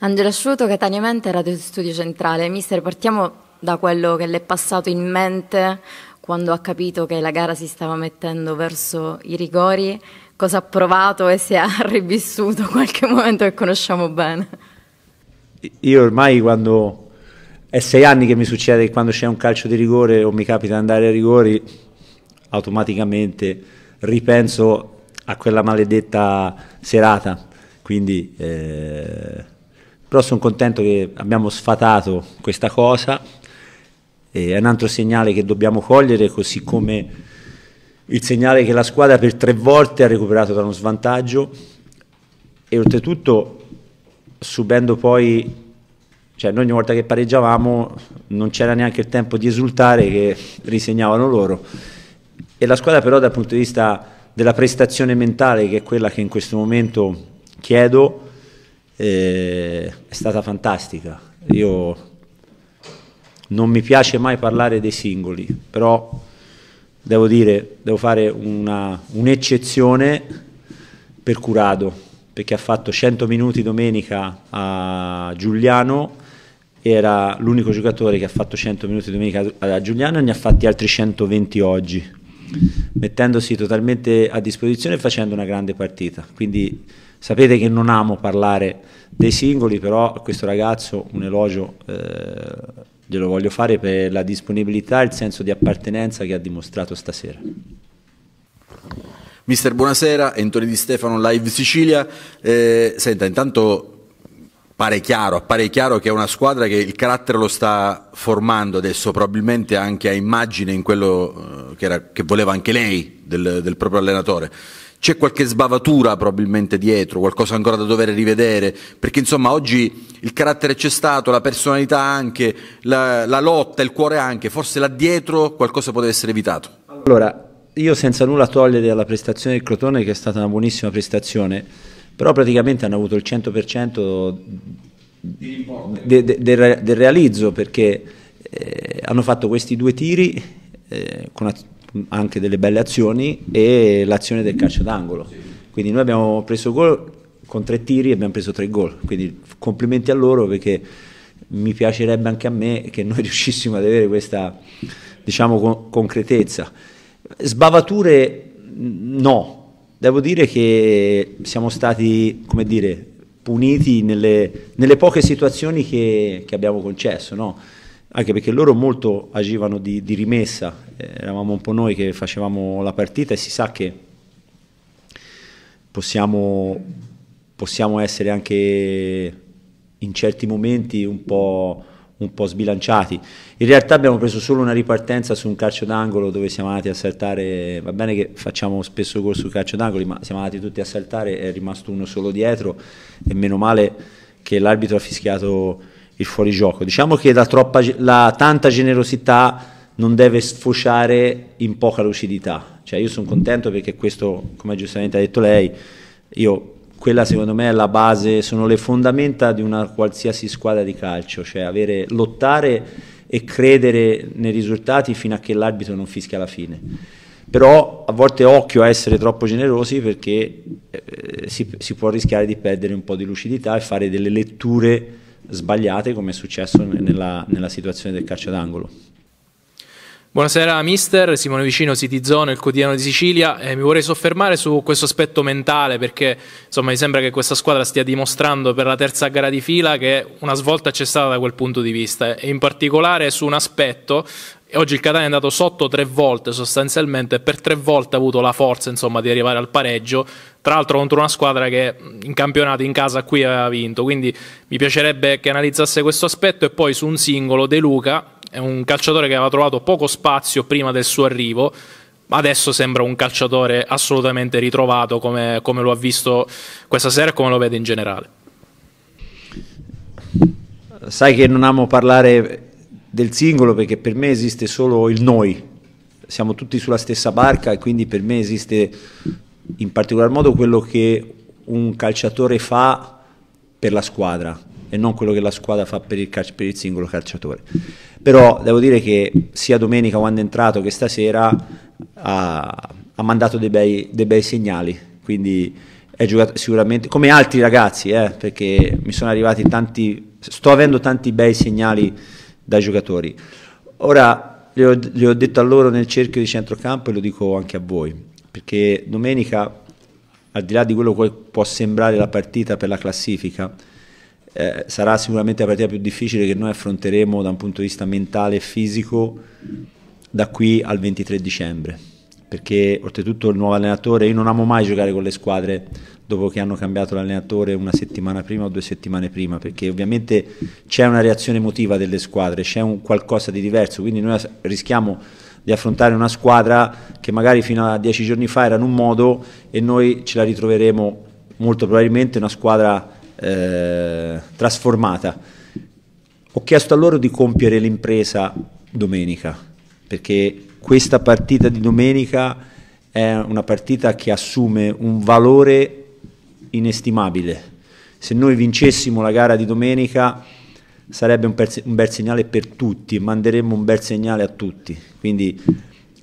Angela Asciuto, Catania Mente, Radio Studio Centrale. Mister, partiamo da quello che le è passato in mente quando ha capito che la gara si stava mettendo verso i rigori, cosa ha provato e se ha rivissuto qualche momento che conosciamo bene. Io ormai quando è sei anni che mi succede che quando c'è un calcio di rigore o mi capita di andare ai rigori, automaticamente ripenso a quella maledetta serata. Quindi eh però sono contento che abbiamo sfatato questa cosa, è un altro segnale che dobbiamo cogliere, così come il segnale che la squadra per tre volte ha recuperato da uno svantaggio e oltretutto subendo poi, cioè noi ogni volta che pareggiavamo non c'era neanche il tempo di esultare che risegnavano loro e la squadra però dal punto di vista della prestazione mentale che è quella che in questo momento chiedo, eh, è stata fantastica. Io non mi piace mai parlare dei singoli, però devo dire, devo fare un'eccezione un per Curado, perché ha fatto 100 minuti domenica a Giuliano, era l'unico giocatore che ha fatto 100 minuti domenica a Giuliano e ne ha fatti altri 120 oggi, mettendosi totalmente a disposizione e facendo una grande partita. Quindi Sapete che non amo parlare dei singoli, però a questo ragazzo un elogio eh, glielo voglio fare per la disponibilità e il senso di appartenenza che ha dimostrato stasera. Mister, buonasera, Antonio Di Stefano, Live Sicilia. Eh, senta, intanto Pare chiaro, appare chiaro che è una squadra che il carattere lo sta formando adesso, probabilmente anche a immagine in quello eh, che, era, che voleva anche lei del, del proprio allenatore c'è qualche sbavatura probabilmente dietro, qualcosa ancora da dover rivedere, perché insomma oggi il carattere c'è stato, la personalità anche, la, la lotta, il cuore anche, forse là dietro qualcosa poteva essere evitato. Allora, io senza nulla togliere alla prestazione del Crotone, che è stata una buonissima prestazione, però praticamente hanno avuto il 100% del de, de, de realizzo, perché eh, hanno fatto questi due tiri eh, con anche delle belle azioni e l'azione del calcio d'angolo. Quindi noi abbiamo preso gol con tre tiri e abbiamo preso tre gol, quindi complimenti a loro perché mi piacerebbe anche a me che noi riuscissimo ad avere questa diciamo, con concretezza. Sbavature no, devo dire che siamo stati, come dire, puniti nelle, nelle poche situazioni che, che abbiamo concesso, no? anche perché loro molto agivano di, di rimessa, eh, eravamo un po' noi che facevamo la partita e si sa che possiamo, possiamo essere anche in certi momenti un po', un po', sbilanciati. In realtà abbiamo preso solo una ripartenza su un calcio d'angolo dove siamo andati a saltare, va bene che facciamo spesso gol su calcio d'angolo ma siamo andati tutti a saltare, è rimasto uno solo dietro e meno male che l'arbitro ha fischiato il fuorigioco. Diciamo che la, troppa, la tanta generosità non deve sfociare in poca lucidità. Cioè io sono contento perché questo, come giustamente ha detto lei, io, quella secondo me è la base, sono le fondamenta di una qualsiasi squadra di calcio, cioè avere, lottare e credere nei risultati fino a che l'arbitro non fischia la fine. Però a volte occhio a essere troppo generosi perché eh, si, si può rischiare di perdere un po' di lucidità e fare delle letture sbagliate come è successo nella, nella situazione del calcio d'angolo. Buonasera mister, Simone Vicino, Citizzone, il quotidiano di Sicilia. Eh, mi vorrei soffermare su questo aspetto mentale perché insomma, mi sembra che questa squadra stia dimostrando per la terza gara di fila che una svolta c'è stata da quel punto di vista e in particolare su un aspetto oggi il Catania è andato sotto tre volte sostanzialmente e per tre volte ha avuto la forza insomma, di arrivare al pareggio, tra l'altro contro una squadra che in campionato in casa qui aveva vinto, quindi mi piacerebbe che analizzasse questo aspetto e poi su un singolo De Luca, è un calciatore che aveva trovato poco spazio prima del suo arrivo, ma adesso sembra un calciatore assolutamente ritrovato come, come lo ha visto questa sera e come lo vede in generale. Sai che non amo parlare del singolo perché per me esiste solo il noi, siamo tutti sulla stessa barca e quindi per me esiste in particolar modo quello che un calciatore fa per la squadra e non quello che la squadra fa per il, calcio, per il singolo calciatore. Però devo dire che sia domenica quando è entrato che stasera ha, ha mandato dei bei, dei bei, segnali, quindi è giocato sicuramente come altri ragazzi, eh, perché mi sono arrivati tanti, sto avendo tanti bei segnali dai giocatori. Ora, le ho, le ho detto a loro nel cerchio di centrocampo e lo dico anche a voi, perché domenica al di là di quello che può sembrare la partita per la classifica, eh, sarà sicuramente la partita più difficile che noi affronteremo da un punto di vista mentale e fisico da qui al 23 dicembre perché oltretutto il nuovo allenatore, io non amo mai giocare con le squadre dopo che hanno cambiato l'allenatore una settimana prima o due settimane prima, perché ovviamente c'è una reazione emotiva delle squadre, c'è un qualcosa di diverso, quindi noi rischiamo di affrontare una squadra che magari fino a dieci giorni fa era in un modo e noi ce la ritroveremo molto probabilmente una squadra eh, trasformata. Ho chiesto a loro di compiere l'impresa domenica, perché questa partita di domenica è una partita che assume un valore inestimabile. Se noi vincessimo la gara di domenica sarebbe un, un bel segnale per tutti, manderemmo un bel segnale a tutti. Quindi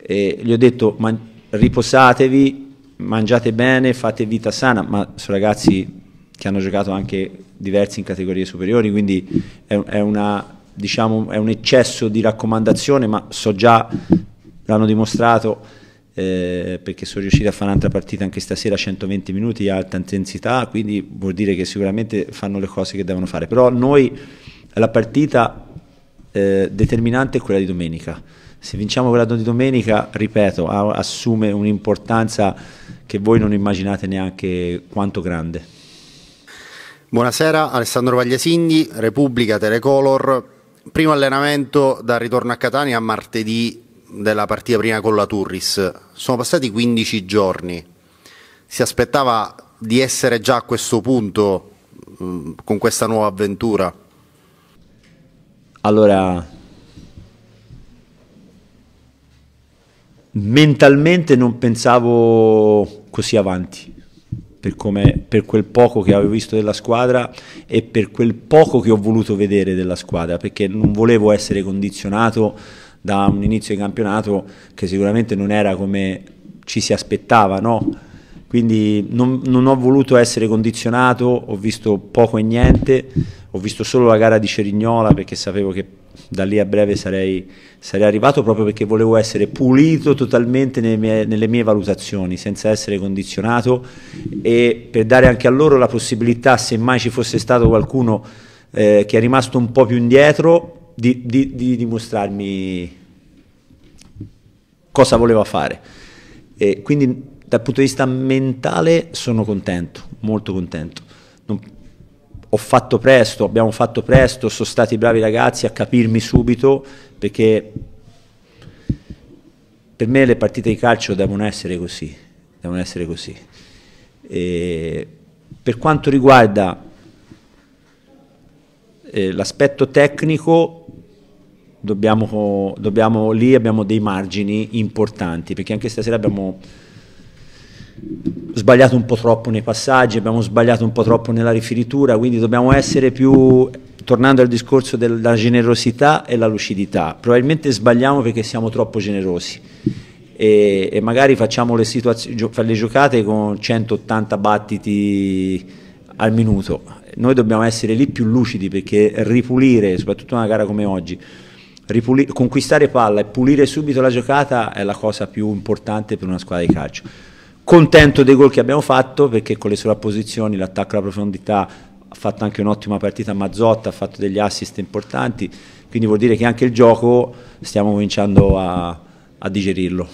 eh, gli ho detto man riposatevi, mangiate bene, fate vita sana, ma sono ragazzi che hanno giocato anche diversi in categorie superiori, quindi è, è, una, diciamo, è un eccesso di raccomandazione, ma so già l'hanno dimostrato eh, perché sono riusciti a fare un'altra partita anche stasera 120 minuti a alta intensità, quindi vuol dire che sicuramente fanno le cose che devono fare. Però noi la partita eh, determinante è quella di domenica. Se vinciamo quella di domenica, ripeto, assume un'importanza che voi non immaginate neanche quanto grande. Buonasera, Alessandro Vagliasindi, Repubblica Telecolor. Primo allenamento dal ritorno a Catania martedì della partita prima con la Turris, sono passati 15 giorni, si aspettava di essere già a questo punto mh, mm, con questa nuova avventura? Allora, mentalmente non pensavo così avanti, per, come, per, quel poco che avevo visto della squadra e per quel poco che ho voluto vedere della squadra, perché non volevo essere condizionato da un inizio di campionato che sicuramente non era come ci si aspettava, no? quindi non, non, ho voluto essere condizionato, ho visto poco e niente, ho visto solo la gara di Cerignola perché sapevo che da lì a breve sarei, sarei arrivato proprio perché volevo essere pulito totalmente nelle mie, nelle mie, valutazioni, senza essere condizionato e per dare anche a loro la possibilità, se mai ci fosse stato qualcuno eh, che è rimasto un po' più indietro, di, di, di dimostrarmi cosa voleva fare. E quindi dal punto di vista mentale sono contento, molto contento. Non, ho fatto presto, abbiamo fatto presto, sono stati bravi ragazzi a capirmi subito perché per me le partite di calcio devono essere così, devono essere così. E per quanto riguarda eh, l'aspetto tecnico, dobbiamo, dobbiamo, lì abbiamo dei margini importanti, perché anche stasera abbiamo sbagliato un po' troppo nei passaggi, abbiamo sbagliato un po' troppo nella rifinitura, quindi dobbiamo essere più, tornando al discorso della generosità e la lucidità, probabilmente sbagliamo perché siamo troppo generosi e, e magari facciamo le, gio le giocate con 180 battiti al minuto, noi dobbiamo essere lì più lucidi perché ripulire, soprattutto una gara come oggi, Ripulire, conquistare palla e pulire subito la giocata è la cosa più importante per una squadra di calcio. Contento dei gol che abbiamo fatto perché con le sovrapposizioni, l'attacco alla profondità ha fatto anche un'ottima partita Mazzotta, ha fatto degli assist importanti, quindi vuol dire che anche il gioco stiamo cominciando a, a digerirlo.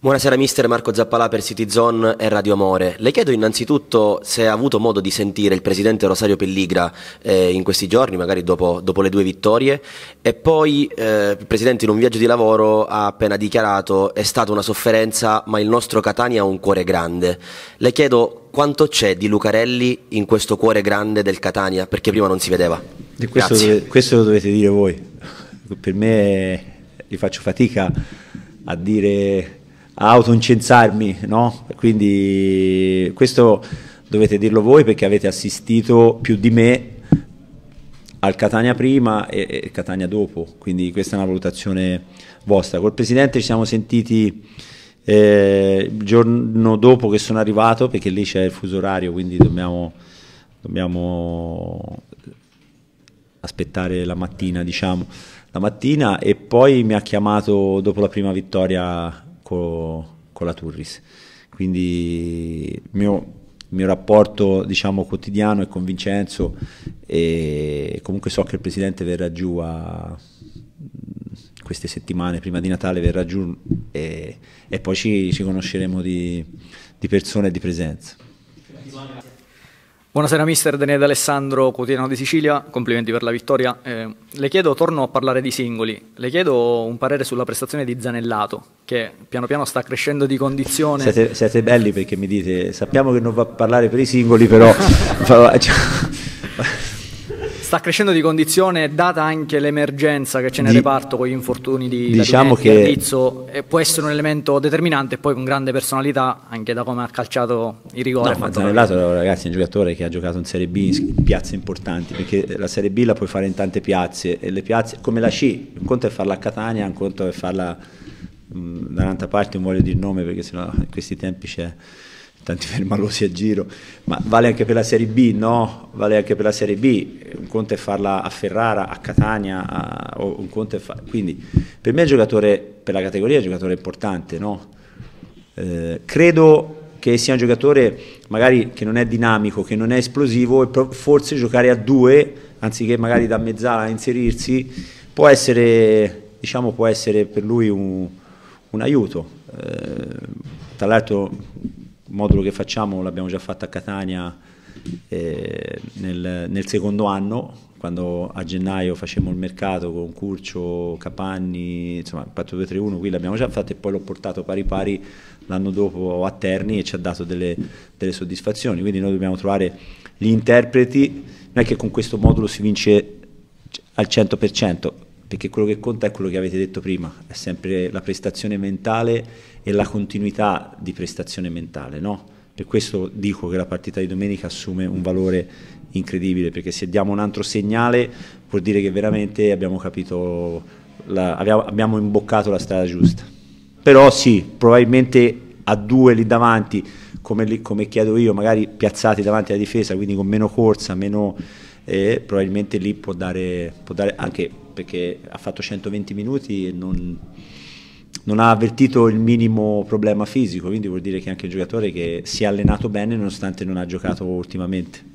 Buonasera mister Marco Zappalà per Citizen e Radio Amore. Le chiedo innanzitutto se ha avuto modo di sentire il presidente Rosario Pelligra eh, in questi giorni, magari dopo, dopo, le due vittorie, e poi eh, il presidente in un viaggio di lavoro ha appena dichiarato è stata una sofferenza ma il nostro Catania ha un cuore grande. Le chiedo quanto c'è di Lucarelli in questo cuore grande del Catania, perché prima non si vedeva. Questo, dove, questo lo dovete dire voi. Per me li faccio fatica a dire a autoincensarmi, no? Quindi questo dovete dirlo voi perché avete assistito più di me al Catania prima e, e Catania dopo, quindi questa è una valutazione vostra. Col Presidente ci siamo sentiti eh, il giorno dopo che sono arrivato, perché lì c'è il fuso orario, quindi dobbiamo, dobbiamo aspettare la mattina, diciamo, la mattina e poi mi ha chiamato dopo la prima vittoria con, con la Turris. Quindi il mio, mio, rapporto diciamo, quotidiano è con Vincenzo e comunque so che il presidente verrà giù a queste settimane prima di Natale verrà giù e, e poi ci, ci conosceremo di, di persone e di presenza. Buonasera mister Daniele Alessandro, quotidiano di Sicilia, complimenti per la vittoria. Eh, le chiedo, torno a parlare di singoli, le chiedo un parere sulla prestazione di Zanellato che piano piano sta crescendo di condizione. Siete, siete belli perché mi dite, sappiamo che non va a parlare per i singoli però... Cioè, sta crescendo di condizione data anche l'emergenza che c'è nel di, reparto con gli infortuni di diciamo che... Ardizzo e può essere un elemento determinante poi con grande personalità anche da come ha calciato i rigori. No, Zanellato ragazzi è un giocatore che ha giocato in Serie B in piazze importanti perché la Serie B la puoi fare in tante piazze e le piazze come la C, un conto è farla a Catania, un conto è farla da un'altra parte, non voglio dire nome perché sennò in questi tempi c'è tanti fermalosi a giro, ma vale anche per la Serie B? No, vale anche per la Serie B, un conto è farla a Ferrara, a Catania, a, un conto è fa- quindi per me è giocatore, per la categoria è un giocatore importante, no? eh, credo che sia un giocatore magari che non è dinamico, che non è esplosivo e pro- forse giocare a due, anziché magari da mezzala a inserirsi, può essere, diciamo, può essere per lui un, un aiuto. Eh, tra l'altro modulo che facciamo l'abbiamo già fatto a Catania eh, nel, nel, secondo anno, quando a gennaio facevamo il mercato con Curcio, Capanni, insomma il 4231, qui l'abbiamo già fatto e poi l'ho portato pari pari l'anno dopo a Terni e ci ha dato delle, delle soddisfazioni, quindi noi dobbiamo trovare gli interpreti, non è che con questo modulo si vince al 100%, perché quello che conta è quello che avete detto prima, è sempre la prestazione mentale e la continuità di prestazione mentale. No? Per questo dico che la partita di domenica assume un valore incredibile, perché se diamo un altro segnale vuol dire che veramente abbiamo capito, la, abbiamo, abbiamo imboccato la strada giusta. Però sì, probabilmente a due lì davanti, come, lì, come chiedo io, magari piazzati davanti alla difesa, quindi con meno corsa, meno... Eh, probabilmente lì può dare, può dare anche perché ha fatto 120 minuti e non, non ha avvertito il minimo problema fisico, quindi vuol dire che è anche un giocatore che si è allenato bene nonostante non ha giocato ultimamente.